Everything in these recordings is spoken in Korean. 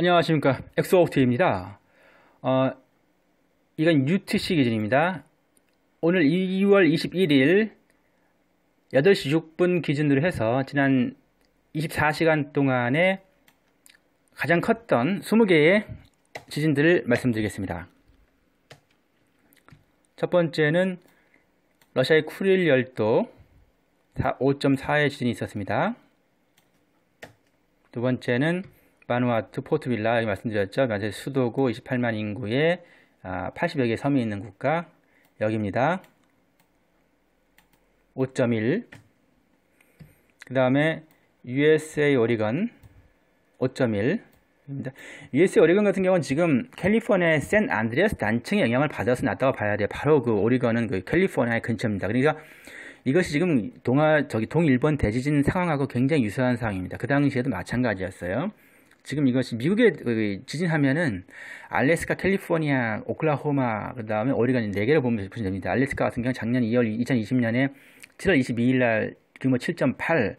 안녕하십니까 엑소옥트입니다 어, 이건 UTC 기준입니다 오늘 2월 21일 8시 6분 기준으로 해서 지난 24시간 동안에 가장 컸던 20개의 지진들을 말씀드리겠습니다 첫 번째는 러시아의 쿠릴 열도 5.4의 지진이 있었습니다 두 번째는 바누아투, 포트빌라 말씀드렸죠. 마제 수도구 28만 인구의 80여 아, 개 섬이 있는 국가 여기입니다. 5.1그 다음에 USA 오리건 5.1입니다. USA 오리건 같은 경우는 지금 캘리포니아의 샌 안드레스 단층의 영향을 받아서 났다고 봐야 돼요. 바로 그 오리건은 그 캘리포니아의 근처입니다. 그러니까 이것이 지금 동아 저기 동일본 대지진 상황하고 굉장히 유사한 상황입니다. 그 당시에도 마찬가지였어요. 지금 이것이 미국에 지진하면은 알래스카, 캘리포니아, 오클라호마 그다음에 오리건 네 개를 보면 보시면 됩니다. 알래스카 같은 경우 는 작년 2월 2020년에 7월 22일 날 규모 7.8,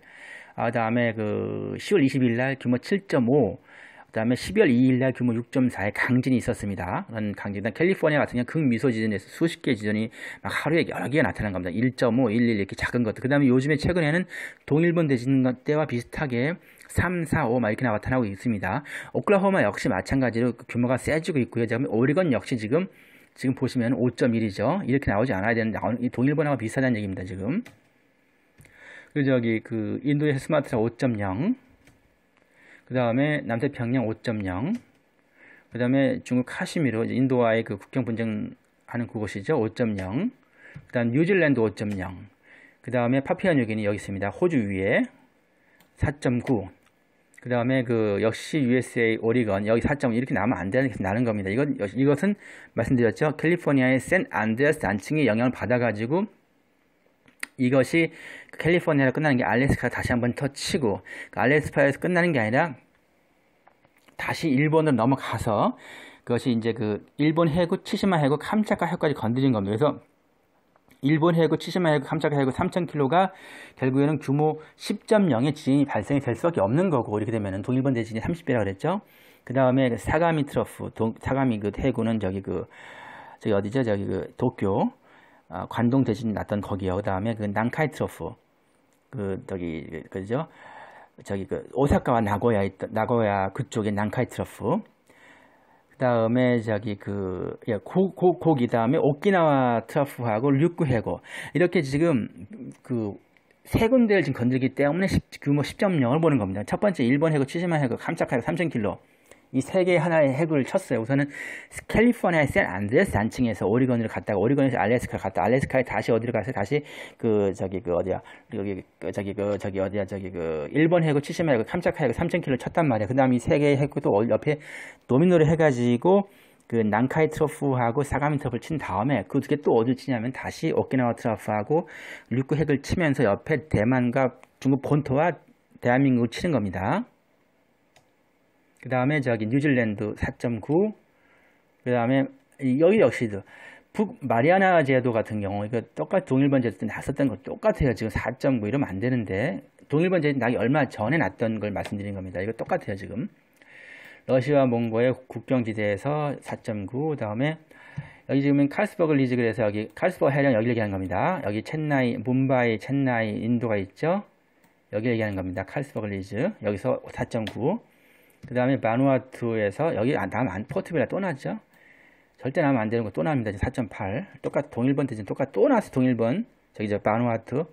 아, 다음에 그 10월 22일 날 규모 7.5, 그 다음에 12월 2일날 규모 6.4의 강진이 있었습니다. 그런 강진, 캘리포니아 같은 경우 는 극미소 지진에서 수십 개 지진이 막 하루에 여러 개가 나타난 겁니다. 1.5, 1.1 이렇게 작은 것들. 그 다음에 요즘에 최근에는 동일본 대지진 때와 비슷하게 3, 4, 5막 이렇게 나타나고 있습니다. 오클라호마 역시 마찬가지로 그 규모가 세지고 있고요. 지금 오리건 역시 지금 지금 보시면 5.1이죠. 이렇게 나오지 않아야 되는데 동일본하고 비슷하다는 얘기입니다. 지금. 그 저기 그 인도의 스마트라 5.0그 다음에 남태평양 5.0, 그 다음에 중국 카시미르, 인도와의 그 국경 분쟁하는 그곳이죠. 5.0, 그 다음 뉴질랜드 5.0, 그 다음에 파피아뉴기니 여기 있습니다. 호주 위에 4.9, 그 다음에 그 역시 USA 오리건 여기 4.5 이렇게 나면 안 되는 게 나는 겁니다. 이것 이것은 말씀드렸죠. 캘리포니아의 샌 안드레스 단층의 영향을 받아가지고 이것이 캘리포니아로 끝나는 게 알래스카 다시 한번 더치고 그 알래스카에서 끝나는 게 아니라 다시 일본으로 넘어가서 그것이 이제 그 일본 해구 70만 해구 캄차카 해구까지 건드린 겁니다. 그래서 일본 해구 70만 해구 캄차카 해구 3,000km가 결국에는 규모 10.0의 지진이 발생이 될 수밖에 없는 거고 이렇게 되면은 동일본 대진이 30배라고 그랬죠. 그 다음에 그 사가미 트러프 동, 사가미 그 해구는 저기 그 저기 어디죠? 저기 그 도쿄 어, 관동 대신 났던 거기요. 그 다음에 그 난카이 트로프 그 저기 그죠? 저기 그 오사카와 나고야 있던 나고야 그쪽에 난카이 트로프 그 다음에 저기 그 예, 고, 고, 고기 다음에 오키나와 트러프하고 류쿠해고 이렇게 지금 그 세 군데를 지금 건드기 때문에 10, 규모 10.0을 보는 겁니다. 첫 번째 일본 해고 70만 해고 깜짝하게 3 0 0 0킬로 이세 개의 하나의 핵을 쳤어요. 우선은 캘리포니아의 샌 안드레스 단층에서 오리건으로 갔다가 오리건에서 알래스카를 갔다 알래스카에 다시 어디로 가서 다시 그 저기 그 어디야 여기 그 저기 그 저기 어디야 저기 그 일본 핵을 70마일 그 캄차카 핵을 3,000km 쳤단 말이야. 그다음 이 세 개의 핵을 또 옆에 도미노를 해가지고 그 난카이 트러프하고 사가미 트러프를 친 다음에 그 두 개 또 어디를 치냐면 다시 오키나와 트러프하고 육구 핵을 치면서 옆에 대만과 중국 본토와 대한민국을 치는 겁니다. 그 다음에 저기 뉴질랜드 4.9. 그 다음에 여기 역시도 북 마리아나 제도 같은 경우 이거 똑같이 동일본 제도 때 났었던 거 똑같아요. 지금 4.9 이러면 안 되는데 동일본 제도 나기 얼마 전에 났던 걸 말씀드린 겁니다. 이거 똑같아요 지금. 러시아 몽고의 국경지대에서 4.9그 다음에 여기 지금 칼스버그 리즈 그래서 여기 칼스버그 해령 여기 얘기하는 겁니다. 여기 첸나이, 뭄바이, 첸나이, 인도가 있죠. 여기 얘기하는 겁니다. 칼스버그 리즈 여기서 4.9그 다음에 바누아투에서 여기 남안 아, 포트투갈라또 나죠. 절대 나면 안 되는 거또 납니다. 4.8 똑같 동일번 대신 똑같 또 나왔어 동일번 저기 저바누아투아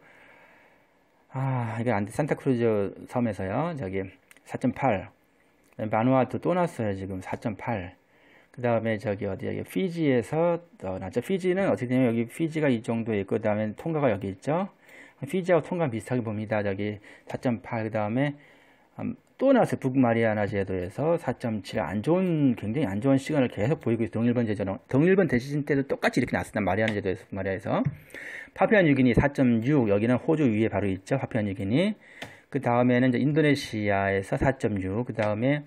이게 안돼 산타크루즈 섬에서요 저기 4.8바누아투또 났어요 지금 4.8 그 다음에 저기 어디 여기 피지에서 어, 나죠 피지는 어떻게 되면 여기 피지가 이 정도에 있고 그 다음에 통과가 여기 있죠 피지하고 통가 비슷하게 봅니다 저기 4.8 그 다음에 또 나서 북마리아나 제도에서 4.7 안 좋은 굉장히 안 좋은 시간을 계속 보이고 있어 동일본 제도 동일본 대지진 때도 똑같이 이렇게 났었단 마리아나 제도에서 북마리아에서 파피안 유기니 4.6 여기는 호주 위에 바로 있죠 파피안 유기니 그 다음에는 이제 인도네시아에서 4.6 그 다음에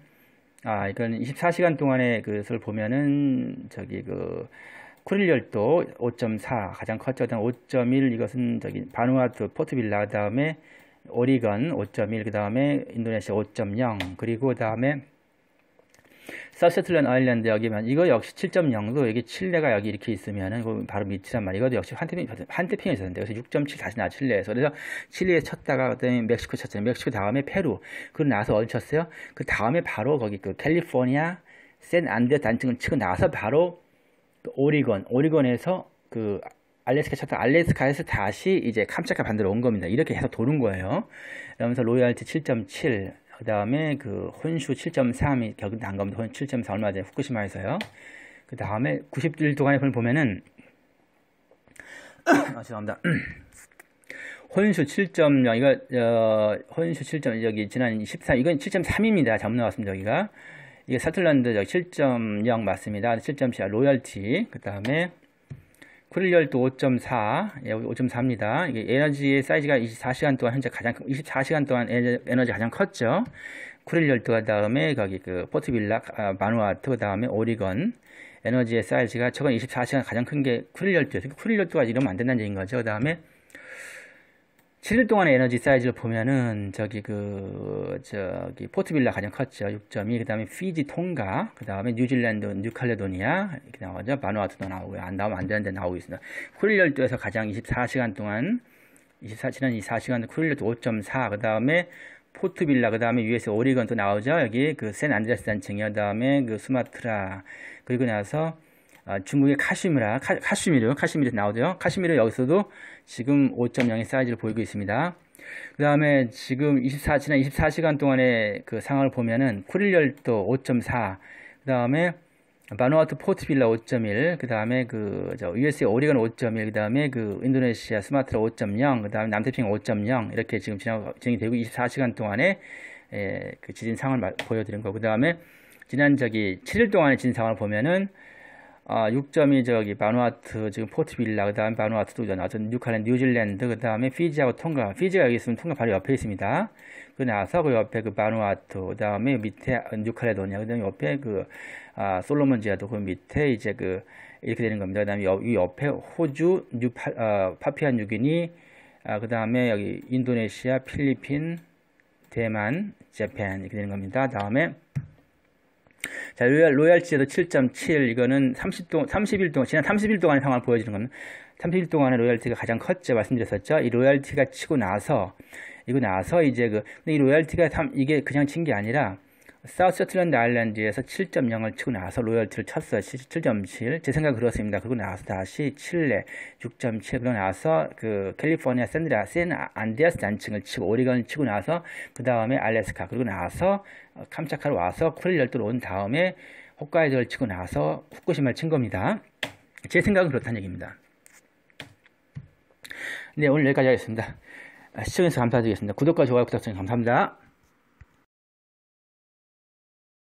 아 이건 24시간 동안에 그것을 보면은 저기 그 쿠릴열도 5.4 가장 컸죠. 그다음 5.1 이것은 저기 바누아투 포트빌라 그다음에 오리건 5.1, 그 다음에 인도네시아 5.0, 그리고 그 다음에 서스틀랜 아일랜드 여기면 이거 역시 7.0도 여기 칠레가 여기 이렇게 있으면은 그 바로 밑이란 말이에요. 이것도 역시 한태평 한태핑이 있었는데 그래서 6.7 다시 나 칠레에서 그래서 칠레에 쳤다가 그다음에 멕시코 쳤잖아요. 멕시코 다음에 페루. 그리고 나서 어디 쳤어요? 그 다음에 바로 거기 그 캘리포니아 샌 안데스 단층을 치고 나서 바로 그 오리건 오리건에서 그 알래스카 쳤다 알래스카에서 다시 이제 캄차카 반대로 온 겁니다. 이렇게 계속 도는 거예요. 그러면서 로얄티 7.7, 그 다음에 그 혼슈 7.3이 결국 난 겁니다. 혼슈 7.4 얼마 전에 후쿠시마에서요. 그 다음에 90일 동안에 보면은 아, 죄송합니다. 혼슈 7.0 이거 어, 혼슈 7.0 여기 지난 14 이건 7.3입니다. 잘못 나왔습니다. 여기가 이게 사틀란드 7.0 맞습니다. 7.4 로열티 그 다음에 쿠릴열도 5.4, 예, 5.4입니다. 이게 에너지의 사이즈가 24시간 동안 현재 가장 24시간 동안 에너지 가장 컸죠. 쿨릴열도가 다음에 거기 그 포트빌라, 아, 마누아트, 그 다음에 오리건. 에너지의 사이즈가 최근 24시간 가장 큰게쿨릴열도였어요 그러니까 쿠릴열도가 이러면 안 된다는 얘기인 거죠. 그 다음에 7일 동안의 에너지 사이즈를 보면은 저기 그 저기 포트빌라 가장 컸죠. 6.2. 그다음에 피지 통가, 그다음에 뉴질랜드, 뉴칼레도니아 이렇게 나오죠. 바누아투도 나오고요. 안 나오면 안 되는데 나오고 있습니다. 쿠릴 열도에서 가장 24시간 동안 24 지난 24시간 쿠릴 열도 5.4. 그다음에 포트빌라, 그 다음에 US 오리건 또 나오죠. 여기 그 샌안드레스 단층이요. 그 다음에 그 수마트라. 그리고 나서 아, 중국의 카시미라, 카, 카시미르, 카시미르 나오죠. 카시미르 여기서도 지금 5.0의 사이즈를 보이고 있습니다. 그 다음에 지금 24, 지난 24시간 동안의 그 상황을 보면은 쿠릴열도 5.4, 그 다음에 바누아트 포트빌라 5.1, 그 다음에 그, 저, USA 오리건 5.1, 그 다음에 그 인도네시아 스마트라 5.0, 그 다음에 남태평양 5.0, 이렇게 지금 진행, 진행이 되고 24시간 동안에 에, 예, 그 지진 상황을 보여드린 거. 그 다음에 지난 저기 7일 동안의 지진 상황을 보면은 아, 6점이 저기 바누아트, 지금 포트빌라, 그 다음 바누아트도 나왔죠. 뉴칼랜, 뉴질랜드, 그 다음에 피지하고 통과. 피지가 여기 있으면 통과 바로 옆에 있습니다. 그 나서 그 옆에 그 바누아트, 그 다음에 밑에 뉴칼레도니아, 그 다음에 옆에 그, 아, 솔로몬 지하도 그 밑에 이제 그, 이렇게 되는 겁니다. 그 다음에 여, 이 옆에 호주, 뉴, 파, 아, 파피안 뉴기니, 아, 그 다음에 여기 인도네시아, 필리핀, 대만, 재팬 이렇게 되는 겁니다. 다음에 자, 로얄, 로얄 지에도 7.7 이거는 30동, 30일 동안, 지난 30일 동안의 상황을 보여주는 건 30일 동안의 로얄티가 가장 컸죠. 말씀드렸었죠. 이 로얄티가 치고 나서, 이거 나서 이제 그, 근데 이 로얄티가 참, 이게 그냥 친 게 아니라 사우스셔틀랜드 아일랜드에서 7.0을 치고 나서 로열티를 쳤어요. 7.7. 제 생각은 그렇습니다. 그리고 나서 다시 칠레 6.7. 그러고 나서 그 캘리포니아 샌드라, 샌 안디아스 단층을 치고 오리건을 치고 나서 그 다음에 알래스카. 그리고 나서 어, 캄차카로 와서 쿨릴 열도로 온 다음에 홋카이도를 치고 나서 후쿠시마를 친 겁니다. 제 생각은 그렇다는 얘기입니다. 네, 오늘 여기까지 하겠습니다. 시청해서 주 감사드리겠습니다. 구독과 좋아요 부탁드립니다. 감사합니다.